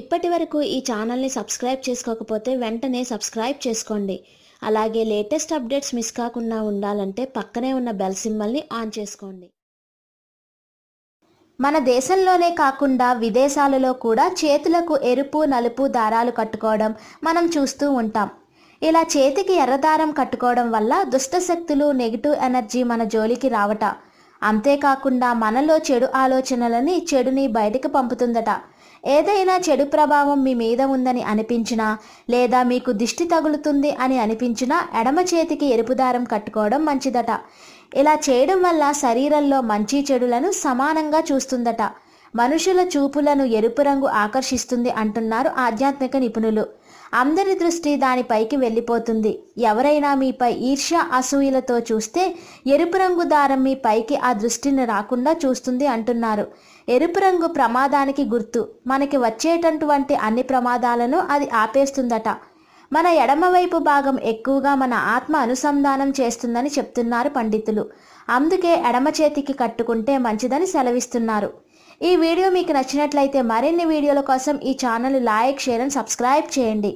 ఇప్పటి వరకు ఈ ఛానల్ని సబ్స్క్రైబ్ చేసుకోకపోతే వెంటనే సబ్స్క్రైబ్ చేసుకోండి అలాగే లేటెస్ట్ అప్డేట్స్ మిస్ కాకుండా ఉండాలంటే పక్కనే ఉన్న బెల్ సింబల్ని ఆన్ చేసుకోండి మన దేశంలోనే కాకుండా విదేశాలలో కూడా చేతులకు ఎరుపు నలుపు దారాలు కట్టుకోవడం మనం చూస్తూ ఉంటాం ఇలా చేతికి ఎర్రదారం కట్టుకోవడం వల్ల దుష్టశక్తులు నెగిటివ్ ఎనర్జీ మన జోలికి రావట అంతేకాకుండా మనలో చెడు ఆలోచనలని చెడుని బయటకు పంపుతుందట ఏదైనా చెడు ప్రభావం మీ మీద ఉందని అనిపించినా లేదా మీకు దిష్టి తగులుతుంది అని అనిపించినా ఎడమ చేతికి ఎరుపు దారం కట్టుకోవడం మంచిదట ఇలా చేయడం వల్ల శరీరంలో మంచి చెడులను సమానంగా చూస్తుందట మనుషుల చూపులను ఎరుపు రంగు ఆకర్షిస్తుంది అంటున్నారు ఆధ్యాత్మిక నిపుణులు అందరి దృష్టి దానిపైకి వెళ్ళిపోతుంది ఎవరైనా మీపై ఈర్ష్య అసూయలతో చూస్తే ఎరుపు రంగు దారం మీ పైకి ఆ దృష్టిని రాకుండా చూస్తుంది అంటున్నారు ఎరుపు రంగు ప్రమాదానికి గుర్తు మనకి వచ్చేటటువంటి అన్ని ప్రమాదాలను అది ఆపేస్తుందట మన ఎడమవైపు భాగం ఎక్కువగా మన ఆత్మ అనుసంధానం చేస్తుందని చెప్తున్నారు పండితులు అందుకే ఎడమ చేతికి కట్టుకుంటే మంచిదని సెలవిస్తున్నారు ఈ వీడియో మీకు నచ్చినట్లయితే మరిన్ని వీడియోల కోసం ఈ channel like share and subscribe చేయండి